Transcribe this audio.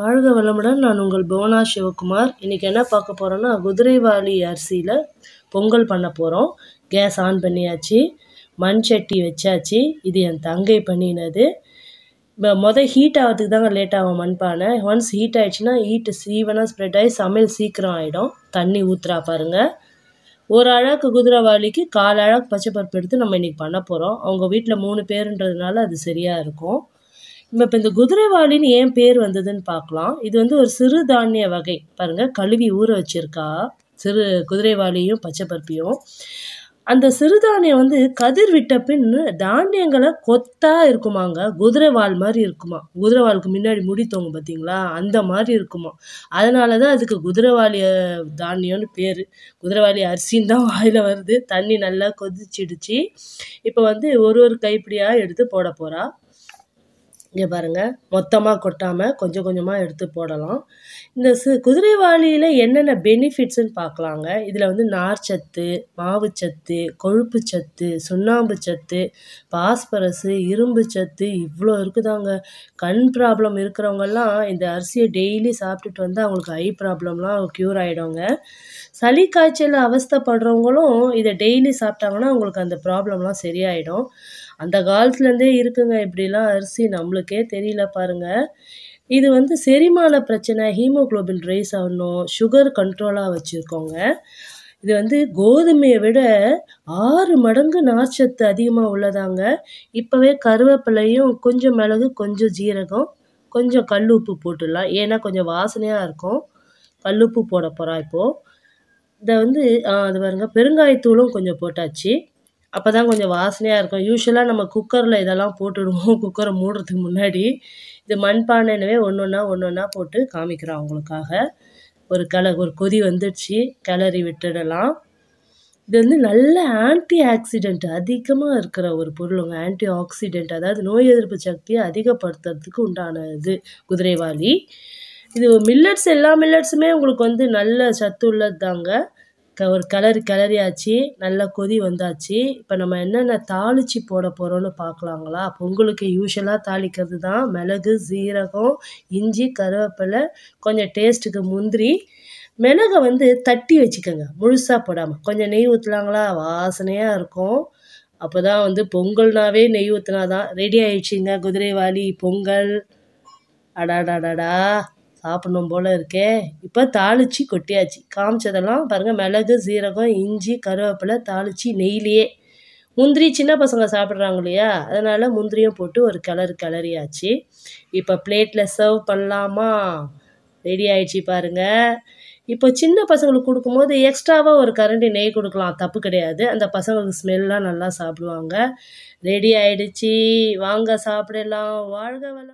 வாழ்க வளமுடன் நான் உங்கள் புவனா சிவகுமார் இன்றைக்கி என்ன பார்க்க போகிறோன்னா குதிரைவாளி அரிசியில் பொங்கல் பண்ண போகிறோம் கேஸ் ஆன் பண்ணியாச்சு மண் சட்டி வச்சாச்சு இது என் தங்கை பண்ணினது இப்போ மொதல் ஹீட் ஆகிறதுக்கு தாங்க லேட் ஆகும் மண்பானை ஒன்ஸ் ஹீட் ஆகிடுச்சுன்னா ஹீட்டு சீவனாக ஸ்ப்ரெட் ஆகி சமையல் சீக்கிரம் ஆகிடும் தண்ணி ஊற்றுறா பாருங்கள் ஒரு அழகு குதிரைவாளிக்கு கால் அழகு பச்சை பருப்பு எடுத்து நம்ம இன்றைக்கி பண்ண போகிறோம் அவங்க வீட்டில் மூணு பேருன்றதுனால அது சரியாக இருக்கும் இப்போ இந்த குதிரைவாளின்னு ஏன் பேர் வந்ததுன்னு பார்க்கலாம் இது வந்து ஒரு சிறு தானிய வகை பாருங்கள் கழுவி ஊற வச்சுருக்கா சிறு குதிரைவாளியும் பச்சை பருப்பியும் அந்த சிறுதானியம் வந்து கதிர் விட்ட பின் தானியங்களை கொத்தா இருக்குமாங்க குதிரைவால் மாதிரி இருக்குமா குதிரைவாலுக்கு முன்னாடி முடித்தவங்க பார்த்தீங்களா அந்த மாதிரி இருக்குமா அதனால தான் அதுக்கு குதிரைவாளி தானியம்னு பேர் குதிரைவாளி அரிசின்னு தான் வாயில் வருது தண்ணி நல்லா கொதிச்சிடுச்சு இப்போ வந்து ஒரு ஒரு கைப்பிடியாக எடுத்து போட போகிறா இங்கே பாருங்கள் மொத்தமாக கொட்டாமல் கொஞ்சம் கொஞ்சமாக எடுத்து போடலாம் இந்த சு குதிரைவாளியில் என்னென்ன பெனிஃபிட்ஸுன்னு பார்க்கலாங்க இதில் வந்து நார்ச்சத்து மாவுச்சத்து கொழுப்பு சத்து சுண்ணாம்பு சத்து பாஸ்பரஸு இரும்பு சத்து இவ்வளோ இருக்குதாங்க கண் ப்ராப்ளம் இருக்கிறவங்கெல்லாம் இந்த அரிசியை டெய்லி சாப்பிட்டுட்டு வந்து அவங்களுக்கு ஐ ப்ராப்ளம்லாம் க்யூர் ஆகிடுங்க சளி காய்ச்சல் அவஸ்தப்படுறவங்களும் இதை டெய்லி சாப்பிட்டாங்கன்னா அவங்களுக்கு அந்த ப்ராப்ளம்லாம் சரியாயிடும் அந்த காலத்துலேருந்தே இருக்குங்க இப்படிலாம் அரிசி நம்மளுக்கே தெரியல பாருங்கள் இது வந்து செரிமான பிரச்சனை ஹீமோக்ளோபின் ரைஸ் ஆகணும் சுகர் கண்ட்ரோலாக வச்சுருக்கோங்க இது வந்து கோதுமையை விட ஆறு மடங்கு நார்ச்சத்து அதிகமாக உள்ளதாங்க இப்போவே கருவேப்பிலையும் கொஞ்சம் மிளகு கொஞ்சம் ஜீரகம் கொஞ்சம் கல் உப்பு போட்டுடலாம் ஏன்னா கொஞ்சம் வாசனையாக இருக்கும் கல் உப்பு போட போகிறா இப்போது இதை வந்து அது பாருங்கள் பெருங்காயத்தூளும் கொஞ்சம் போட்டாச்சு அப்போ தான் கொஞ்சம் வாசனையாக இருக்கும் யூஸ்வலாக நம்ம குக்கரில் இதெல்லாம் போட்டுடுவோம் குக்கரை மூடுறதுக்கு முன்னாடி இது மண்பானைனவே ஒன்று ஒன்றா ஒன்று ஒன்றா போட்டு காமிக்கிறோம் அவங்களுக்காக ஒரு கல ஒரு கொதி வந்துடுச்சு கிளறி விட்டுடலாம் இது வந்து நல்ல ஆன்டி ஆக்சிடெண்ட் அதிகமாக இருக்கிற ஒரு பொருளுங்க ஆன்டி ஆக்சிடெண்ட் அதாவது நோய் எதிர்ப்பு சக்தியை அதிகப்படுத்துறதுக்கு உண்டான இது குதிரைவாளி இது மில்லட்ஸ் எல்லா மில்லட்ஸுமே உங்களுக்கு வந்து நல்ல சத்து உள்ளது தாங்க ஒரு கிளறு ஆச்சு நல்லா கொதி வந்தாச்சு இப்போ நம்ம என்னென்ன தாளித்து போட போகிறோன்னு பார்க்கலாங்களா பொங்கலுக்கு யூஸ்வலாக தாளிக்கிறது தான் மிளகு சீரகம் இஞ்சி கருவேப்பிலை கொஞ்சம் டேஸ்ட்டுக்கு முந்திரி மிளகை வந்து தட்டி வச்சுக்கோங்க முழுசாக போடாமல் கொஞ்சம் நெய் ஊற்றலாங்களா வாசனையாக இருக்கும் அப்போ தான் வந்து பொங்கல்னாவே நெய் ஊற்றினா தான் ரெடி ஆயிடுச்சுங்க குதிரைவாளி பொங்கல் அடாடாடாடா சாப்பிடணும் போல் இருக்கே இப்போ தாளித்து கொட்டியாச்சு காமிச்சதெல்லாம் பாருங்கள் மிளகு சீரகம் இஞ்சி கருவேப்பிலை தாளித்து நெய்லியே முந்திரி சின்ன பசங்க சாப்பிட்றாங்க இல்லையா அதனால் முந்திரியும் போட்டு ஒரு கிளறு கிளறியாச்சு இப்போ பிளேட்டில் சர்வ் பண்ணலாமா ரெடி ஆயிடுச்சு பாருங்கள் இப்போ சின்ன பசங்களுக்கு கொடுக்கும்போது எக்ஸ்ட்ராவாக ஒரு கரண்டி நெய் கொடுக்கலாம் தப்பு கிடையாது அந்த பசங்களுக்கு ஸ்மெல்லாம் நல்லா சாப்பிடுவாங்க ரெடி ஆயிடுச்சு வாங்க சாப்பிடலாம் வாழ்க வளம்